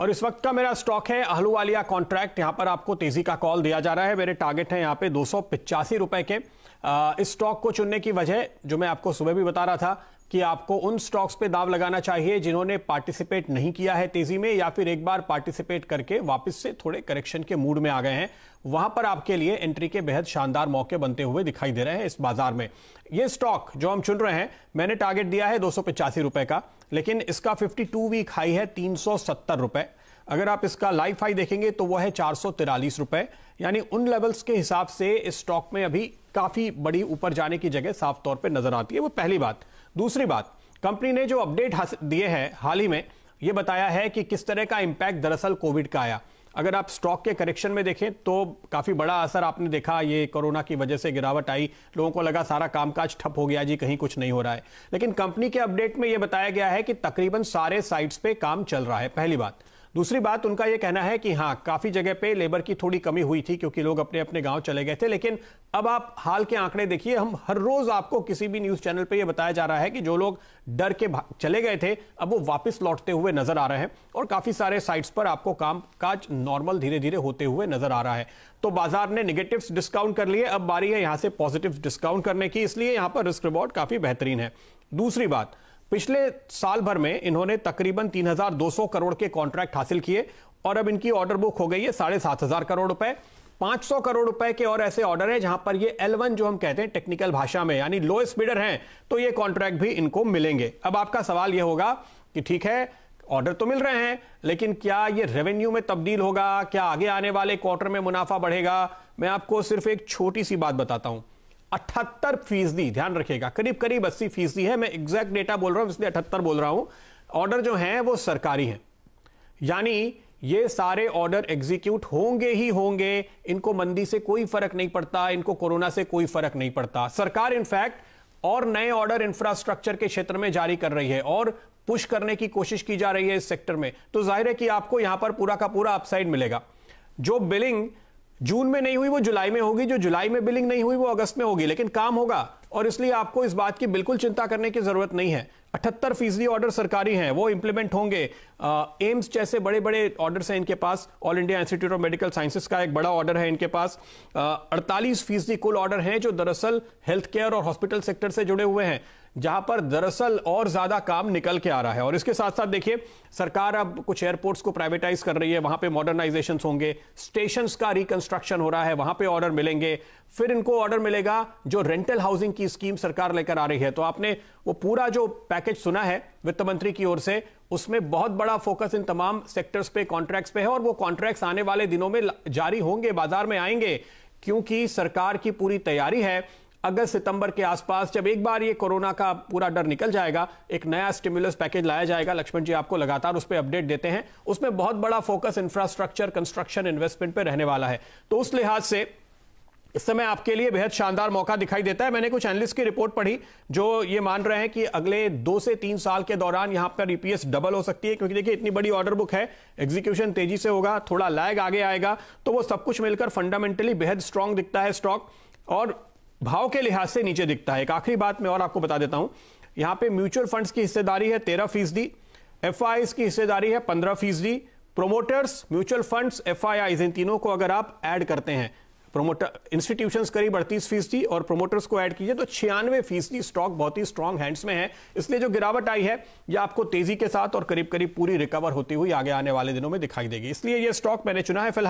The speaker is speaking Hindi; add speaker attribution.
Speaker 1: और इस वक्त का मेरा स्टॉक है अहलुवालिया कॉन्ट्रैक्ट यहां पर आपको तेजी का कॉल दिया जा रहा है मेरे टारगेट है यहां पे दो रुपए के इस स्टॉक को चुनने की वजह जो मैं आपको सुबह भी बता रहा था कि आपको उन स्टॉक्स पे दाव लगाना चाहिए जिन्होंने पार्टिसिपेट नहीं किया है तेजी में या फिर एक बार पार्टिसिपेट करके वापस से थोड़े करेक्शन के मूड में आ गए हैं वहां पर आपके लिए एंट्री के बेहद शानदार मौके बनते हुए दिखाई दे रहे हैं इस बाजार में ये स्टॉक जो हम चुन रहे हैं मैंने टारगेट दिया है दो रुपए का लेकिन इसका 52 वीक हाई है तीन सौ अगर आप इसका लाइफ हाई देखेंगे तो वह है चार रुपए यानी उन लेवल्स के हिसाब से इस स्टॉक में अभी काफ़ी बड़ी ऊपर जाने की जगह साफ तौर पर नज़र आती है वो पहली बात दूसरी बात कंपनी ने जो अपडेट दिए हैं हाल ही में ये बताया है कि किस तरह का इम्पैक्ट दरअसल कोविड का आया अगर आप स्टॉक के करेक्शन में देखें तो काफ़ी बड़ा असर आपने देखा ये कोरोना की वजह से गिरावट आई लोगों को लगा सारा कामकाज ठप हो गया जी कहीं कुछ नहीं हो रहा है लेकिन कंपनी के अपडेट में यह बताया गया है कि तकरीबन सारे साइट्स पे काम चल रहा है पहली बात दूसरी बात उनका यह कहना है कि हाँ काफ़ी जगह पे लेबर की थोड़ी कमी हुई थी क्योंकि लोग अपने अपने गांव चले गए थे लेकिन अब आप हाल के आंकड़े देखिए हम हर रोज़ आपको किसी भी न्यूज़ चैनल पर यह बताया जा रहा है कि जो लोग डर के चले गए थे अब वो वापस लौटते हुए नजर आ रहे हैं और काफ़ी सारे साइट्स पर आपको काम काज नॉर्मल धीरे धीरे होते हुए नजर आ रहा है तो बाजार ने निगेटिव डिस्काउंट कर लिए अब बारी है यहां से पॉजिटिव डिस्काउंट करने की इसलिए यहां पर रिस्क रिवॉर्ड काफ़ी बेहतरीन है दूसरी बात पिछले साल भर में इन्होंने तकरीबन 3,200 करोड़ के कॉन्ट्रैक्ट हासिल किए और अब इनकी ऑर्डर बुक हो गई है साढ़े सात हजार करोड़ रुपए 500 करोड़ रुपए के और ऐसे ऑर्डर हैं जहां पर ये L1 जो हम कहते हैं टेक्निकल भाषा में यानी लोएस्ट बिडर हैं तो ये कॉन्ट्रैक्ट भी इनको मिलेंगे अब आपका सवाल ये होगा कि ठीक है ऑर्डर तो मिल रहे हैं लेकिन क्या ये रेवेन्यू में तब्दील होगा क्या आगे आने वाले क्वार्टर में मुनाफा बढ़ेगा मैं आपको सिर्फ एक छोटी सी बात बताता हूं अठहत्तर फीसदी ध्यान रखिएगा करीब करीब अस्सी फीसदी है मैं एग्जैक्ट डेटा बोल रहा हूं इसलिए अठहत्तर बोल रहा हूं ऑर्डर जो हैं वो सरकारी हैं यानी ये सारे ऑर्डर एग्जीक्यूट होंगे ही होंगे इनको मंदी से कोई फर्क नहीं पड़ता इनको कोरोना से कोई फर्क नहीं पड़ता सरकार इनफैक्ट और नए ऑर्डर इंफ्रास्ट्रक्चर के क्षेत्र में जारी कर रही है और पुश करने की कोशिश की जा रही है इस सेक्टर में तो जाहिर है कि आपको यहां पर पूरा का पूरा अपसाइड मिलेगा जो बिलिंग जून में नहीं हुई वो जुलाई में होगी जो जुलाई में बिलिंग नहीं हुई वो अगस्त में होगी लेकिन काम होगा और इसलिए आपको इस बात की बिल्कुल चिंता करने की जरूरत नहीं है अठहत्तर फीसदी ऑर्डर सरकारी हैं वो इंप्लीमेंट होंगे एम्स जैसे बड़े बड़े ऑर्डर्स हैं इनके पास All India Institute of Medical Sciences का एक बड़ा ऑर्डर है इनके पास अड़तालीस फीसदी कुल ऑर्डर हैं जो दरअसल हेल्थ केयर और हॉस्पिटल सेक्टर से जुड़े हुए हैं जहां पर दरअसल और ज्यादा काम निकल के आ रहा है और इसके साथ साथ देखिए सरकार अब कुछ एयरपोर्ट्स को प्राइवेटाइज कर रही है वहां पे मॉडर्नाइजेशन होंगे स्टेशन का रिकंस्ट्रक्शन हो रहा है वहां पे ऑर्डर मिलेंगे फिर इनको ऑर्डर मिलेगा जो रेंटल हाउसिंग की स्कीम सरकार लेकर आ रही है तो आपने वो पूरा जो पैकेज पैकेज सुना है वित्त मंत्री की ओर से उसमें बहुत बड़ा फोकस इन तमाम सेक्टर्स पे कॉन्ट्रैक्ट्स पे है और वो कॉन्ट्रैक्ट्स आने वाले दिनों में जारी होंगे बाजार में आएंगे क्योंकि सरकार की पूरी तैयारी है अगस्त सितंबर के आसपास जब एक बार ये कोरोना का पूरा डर निकल जाएगा एक नया स्टिमुलस पैकेज लाया जाएगा लक्ष्मण जी आपको लगातार उस पर अपडेट देते हैं उसमें बहुत बड़ा फोकस इंफ्रास्ट्रक्चर कंस्ट्रक्शन इन्वेस्टमेंट पर रहने वाला है तो उस लिहाज से इस समय आपके लिए बेहद शानदार मौका दिखाई देता है मैंने कुछ एनालिस्ट की रिपोर्ट पढ़ी जो ये मान रहे हैं कि अगले दो से तीन साल के दौरान यहाँ पर ईपीएस डबल हो सकती है क्योंकि देखिए इतनी बड़ी ऑर्डर बुक है एग्जीक्यूशन तेजी से होगा थोड़ा लैग आगे आएगा तो वो सब कुछ मिलकर फंडामेंटली बेहद स्ट्रांग दिखता है स्टॉक और भाव के लिहाज से नीचे दिखता है एक आखिरी बात मैं और आपको बता देता हूं यहाँ पे म्यूचुअल फंड्स की हिस्सेदारी है तेरह फीसदी एफ की हिस्सेदारी है पंद्रह फीसदी प्रोमोटर्स म्यूचुअल फंड्स एफ इन तीनों को अगर आप ऐड करते हैं प्रोमोटर इंस्टीट्यूशन करीब अड़तीस फीसदी और प्रोमोटर्स को ऐड कीजिए तो छियानवे फीसदी स्टॉक बहुत ही स्ट्रांग हैंड्स में है इसलिए जो गिरावट आई है ये आपको तेजी के साथ और करीब करीब पूरी रिकवर होती हुई आगे आने वाले दिनों में दिखाई देगी इसलिए ये स्टॉक मैंने चुना है फिलहाल